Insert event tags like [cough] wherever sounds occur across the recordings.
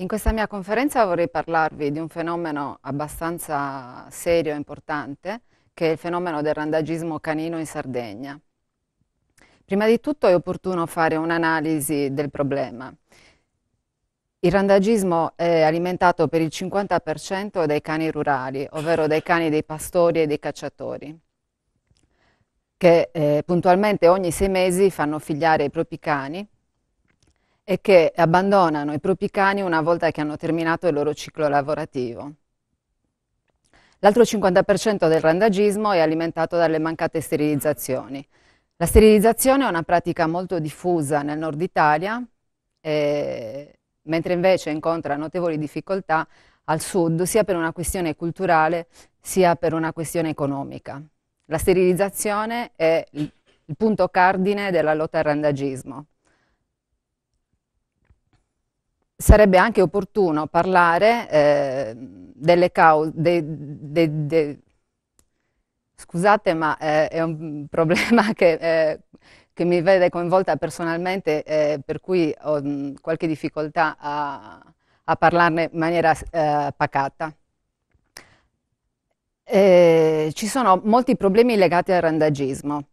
In questa mia conferenza vorrei parlarvi di un fenomeno abbastanza serio e importante, che è il fenomeno del randagismo canino in Sardegna. Prima di tutto è opportuno fare un'analisi del problema. Il randagismo è alimentato per il 50% dai cani rurali, ovvero dai cani dei pastori e dei cacciatori, che eh, puntualmente ogni sei mesi fanno figliare i propri cani e che abbandonano i propri cani una volta che hanno terminato il loro ciclo lavorativo. L'altro 50% del randagismo è alimentato dalle mancate sterilizzazioni. La sterilizzazione è una pratica molto diffusa nel nord Italia, eh, mentre invece incontra notevoli difficoltà al sud, sia per una questione culturale sia per una questione economica. La sterilizzazione è il punto cardine della lotta al randagismo. sarebbe anche opportuno parlare eh, delle cause, de, de, de, scusate ma eh, è un problema [laughs] che, eh, che, mi vede coinvolta personalmente eh, per cui ho mh, mm, qualche difficoltà a, a, parlarne in maniera eh, pacata. Eh, ci sono molti problemi legati al randagismo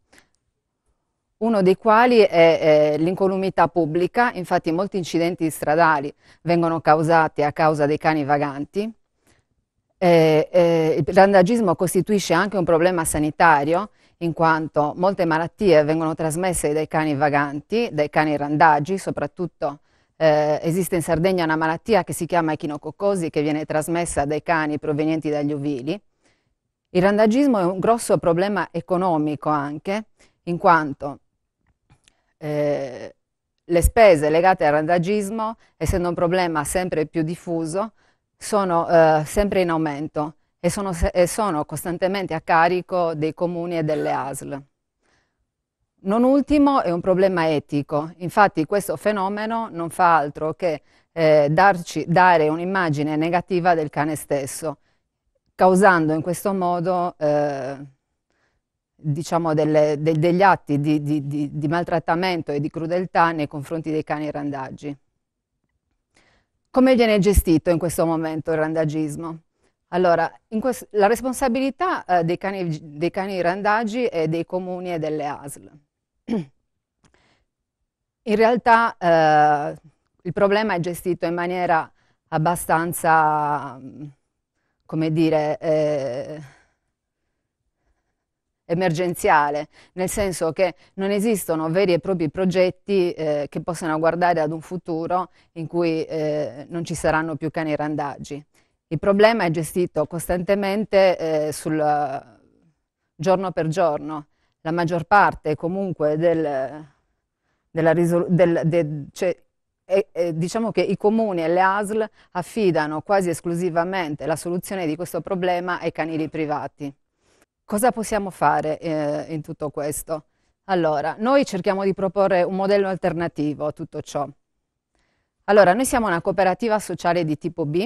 uno dei quali è eh, l'incolumità pubblica, infatti molti incidenti stradali vengono causati a causa dei cani vaganti. Eh, eh, il randagismo costituisce anche un problema sanitario, in quanto molte malattie vengono trasmesse dai cani vaganti, dai cani randagi, soprattutto eh, esiste in Sardegna una malattia che si chiama echinococcosi che viene trasmessa dai cani provenienti dagli ovili. Il randagismo è un grosso problema economico anche, in quanto eh, le spese legate al randagismo, essendo un problema sempre più diffuso, sono eh, sempre in aumento e sono, e sono, costantemente a carico dei comuni e delle ASL. Non ultimo è un problema etico, infatti questo fenomeno non fa altro che eh, darci, dare un'immagine negativa del cane stesso, causando in questo modo eh, diciamo, delle, de, degli atti di, di, di, di, maltrattamento e di crudeltà nei confronti dei cani randaggi. Come viene gestito in questo momento il randagismo? Allora, la responsabilità eh, dei, cani, dei cani randaggi è dei comuni e delle ASL. In realtà eh, il problema è gestito in maniera abbastanza, come dire, eh, emergenziale, nel senso che non esistono veri e propri progetti eh, che possano guardare ad un futuro in cui eh, non ci saranno più cani randaggi. Il problema è gestito costantemente eh, sul, giorno per giorno. La maggior parte comunque del, della risoluzione, del, de, cioè, e, e, diciamo che i comuni e le ASL affidano quasi esclusivamente la soluzione di questo problema ai canili privati. Cosa possiamo fare eh, in tutto questo? Allora, noi cerchiamo di proporre un modello alternativo a tutto ciò. Allora, noi siamo una cooperativa sociale di tipo B,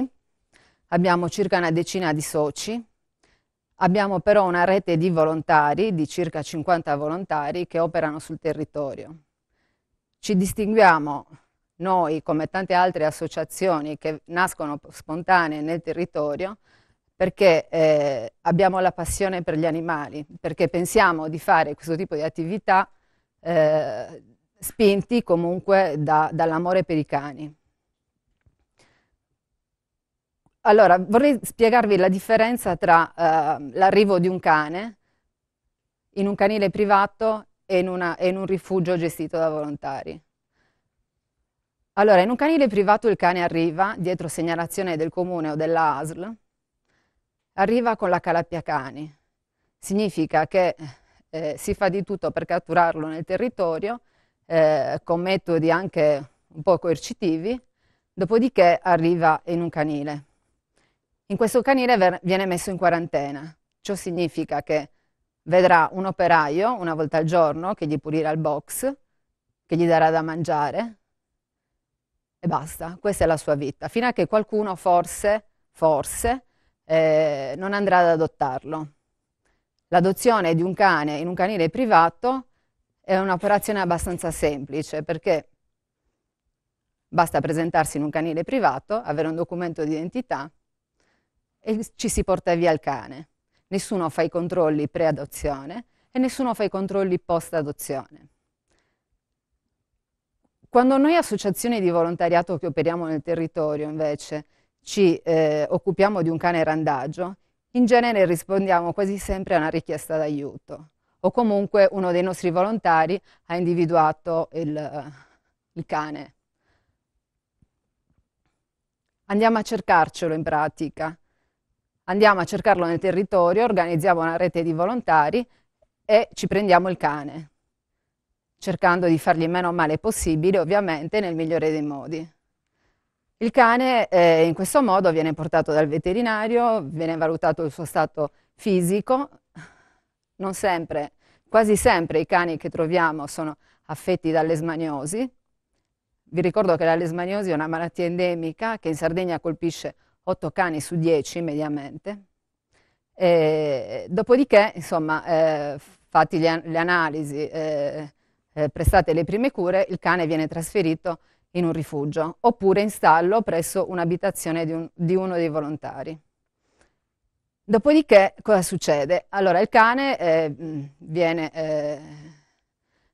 abbiamo circa una decina di soci, abbiamo però una rete di volontari, di circa 50 volontari che operano sul territorio. Ci distinguiamo noi, come tante altre associazioni che nascono spontanee nel territorio, perché eh, abbiamo la passione per gli animali, perché pensiamo di fare questo tipo di attività eh, spinti comunque da, dall'amore per i cani. Allora, vorrei spiegarvi la differenza tra eh, l'arrivo di un cane in un canile privato e in, una, e in un rifugio gestito da volontari. Allora, in un canile privato il cane arriva dietro segnalazione del comune o della ASL, arriva con la Calappiacani. Significa che eh, si fa di tutto per catturarlo nel territorio, eh, con metodi anche un po' coercitivi, dopodiché arriva in un canile. In questo canile viene messo in quarantena, ciò significa che vedrà un operaio una volta al giorno che gli pulirà il box, che gli darà da mangiare e basta, questa è la sua vita, fino a che qualcuno forse, forse, eh, non andrà ad adottarlo. L'adozione di un cane in un canile privato è un'operazione abbastanza semplice perché basta presentarsi in un canile privato, avere un documento di identità e ci si porta via il cane. Nessuno fa i controlli pre-adozione e nessuno fa i controlli post-adozione. Quando noi associazioni di volontariato che operiamo nel territorio invece ci eh, occupiamo di un cane randagio, in genere rispondiamo quasi sempre a una richiesta d'aiuto o comunque uno dei nostri volontari ha individuato il, il cane. Andiamo a cercarcelo in pratica, andiamo a cercarlo nel territorio, organizziamo una rete di volontari e ci prendiamo il cane, cercando di fargli meno male possibile, ovviamente nel migliore dei modi. Il cane eh, in questo modo viene portato dal veterinario, viene valutato il suo stato fisico, non sempre, quasi sempre i cani che troviamo sono affetti da lesmaniosi. Vi ricordo che la lesmaniosi è una malattia endemica che in Sardegna colpisce 8 cani su 10 mediamente. E, dopodiché, insomma, eh, fatti le, le analisi, eh, eh, prestate le prime cure, il cane viene trasferito in un rifugio, oppure in stallo presso un'abitazione di, un, di uno dei volontari. Dopodiché cosa succede? Allora il cane eh, viene eh,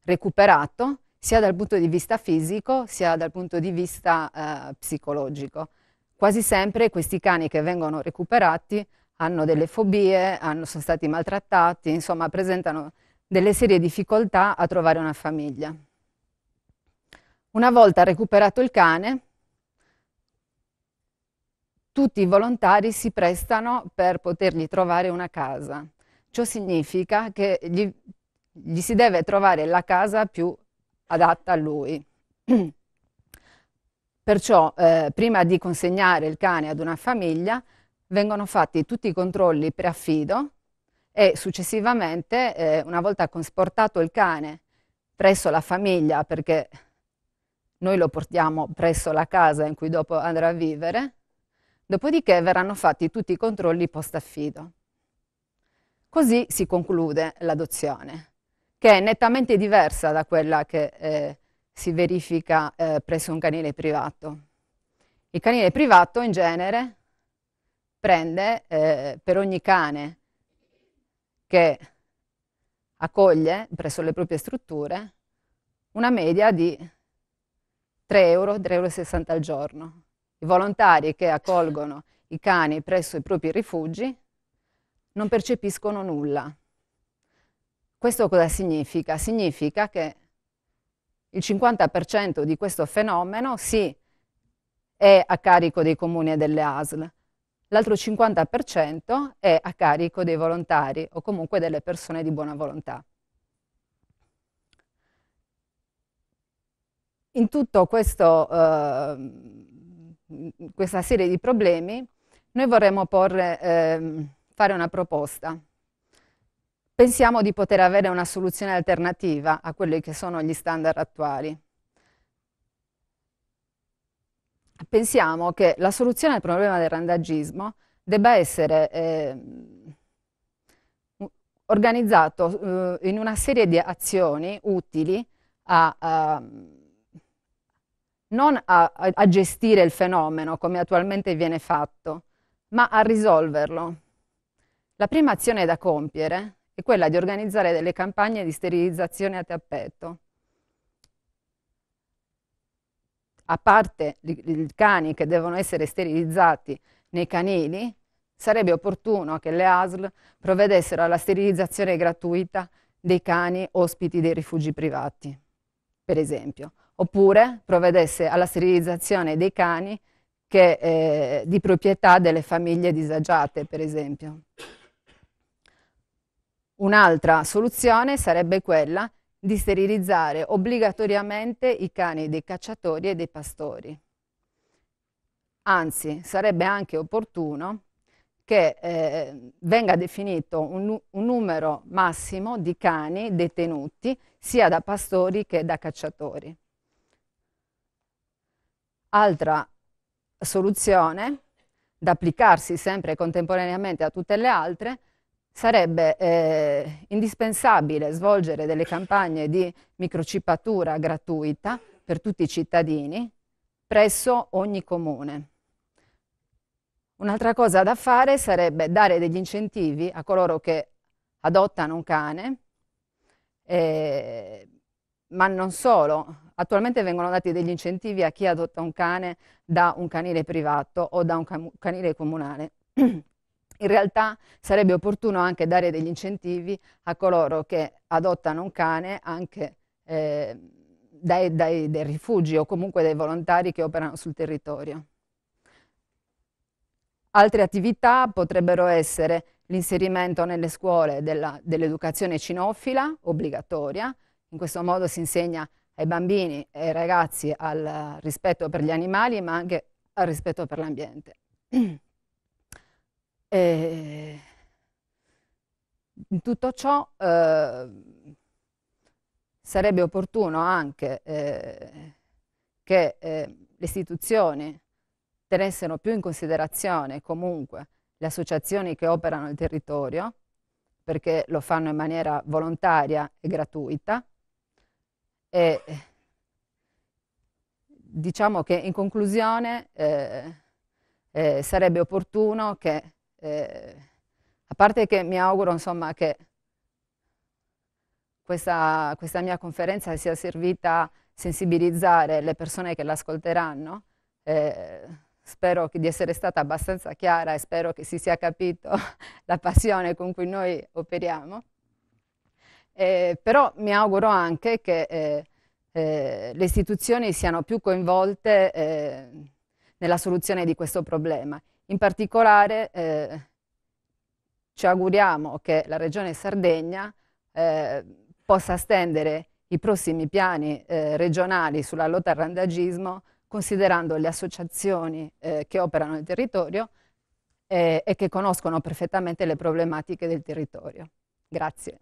recuperato sia dal punto di vista fisico sia dal punto di vista eh, psicologico. Quasi sempre questi cani che vengono recuperati hanno delle fobie, hanno, sono stati maltrattati, insomma presentano delle serie difficoltà a trovare una famiglia. Una volta recuperato il cane, tutti i volontari si prestano per potergli trovare una casa. Ciò significa che gli, gli si deve trovare la casa più adatta a lui. [clears throat] Perciò, eh, prima di consegnare il cane ad una famiglia, vengono fatti tutti i controlli preaffido e successivamente, eh, una volta consportato il cane presso la famiglia, perché noi lo portiamo presso la casa in cui dopo andrà a vivere, dopodiché verranno fatti tutti i controlli post affido. Così si conclude l'adozione, che è nettamente diversa da quella che eh, si verifica eh, presso un canile privato. Il canile privato in genere prende eh, per ogni cane che accoglie presso le proprie strutture una media di 3 euro, 3,60 euro al giorno. I volontari che accolgono i cani presso i propri rifugi non percepiscono nulla. Questo cosa significa? Significa che il 50% di questo fenomeno sì, è a carico dei comuni e delle ASL, l'altro 50% è a carico dei volontari o comunque delle persone di buona volontà. in tutta eh, questa serie di problemi noi vorremmo porre, eh, fare una proposta. Pensiamo di poter avere una soluzione alternativa a quelli che sono gli standard attuali. Pensiamo che la soluzione al problema del randagismo debba essere ehm, eh, organizzato in una serie di azioni utili a, a ehm, non a, a, gestire il fenomeno come attualmente viene fatto, ma a risolverlo. La prima azione da compiere è quella di organizzare delle campagne di sterilizzazione a tappeto. A parte i cani che devono essere sterilizzati nei canili, sarebbe opportuno che le ASL provvedessero alla sterilizzazione gratuita dei cani ospiti dei rifugi privati, per esempio, oppure provvedesse alla sterilizzazione dei cani che, eh, di proprietà delle famiglie disagiate, per esempio. Un'altra soluzione sarebbe quella di sterilizzare obbligatoriamente i cani dei cacciatori e dei pastori. Anzi, sarebbe anche opportuno che eh, venga definito un, un, numero massimo di cani detenuti sia da pastori che da cacciatori. Altra soluzione da applicarsi sempre contemporaneamente a tutte le altre sarebbe eh, indispensabile svolgere delle campagne di microcipatura gratuita per tutti i cittadini presso ogni comune. Un'altra cosa da fare sarebbe dare degli incentivi a coloro che adottano un cane eh, ma non solo. Attualmente vengono dati degli incentivi a chi adotta un cane da un canile privato o da un canile comunale. [clears throat] In realtà sarebbe opportuno anche dare degli incentivi a coloro che adottano un cane anche eh, dai, dai, dai rifugi o comunque dai volontari che operano sul territorio. Altre attività potrebbero essere l'inserimento nelle scuole dell'educazione cinofila obbligatoria, in questo modo si insegna ai bambini e ai ragazzi al rispetto per gli animali, ma anche al rispetto per l'ambiente. [clears throat] in tutto ciò eh, sarebbe opportuno anche eh, che eh, le istituzioni tenessero più in considerazione comunque le associazioni che operano il territorio, perché lo fanno in maniera volontaria e gratuita, e diciamo che in conclusione eh, eh, sarebbe opportuno che, eh, a parte che mi auguro insomma, che questa, questa, mia conferenza sia servita a sensibilizzare le persone che l'ascolteranno, eh, spero di essere stata abbastanza chiara e spero che si sia capito [laughs] la passione con cui noi operiamo. Eh, però mi auguro anche che eh, eh, le istituzioni siano più coinvolte eh, nella soluzione di questo problema. In particolare eh, ci auguriamo che la Regione Sardegna eh, possa stendere i prossimi piani regionali sulla lotta al randagismo considerando le associazioni che operano nel territorio e che conoscono perfettamente le problematiche del territorio. Grazie.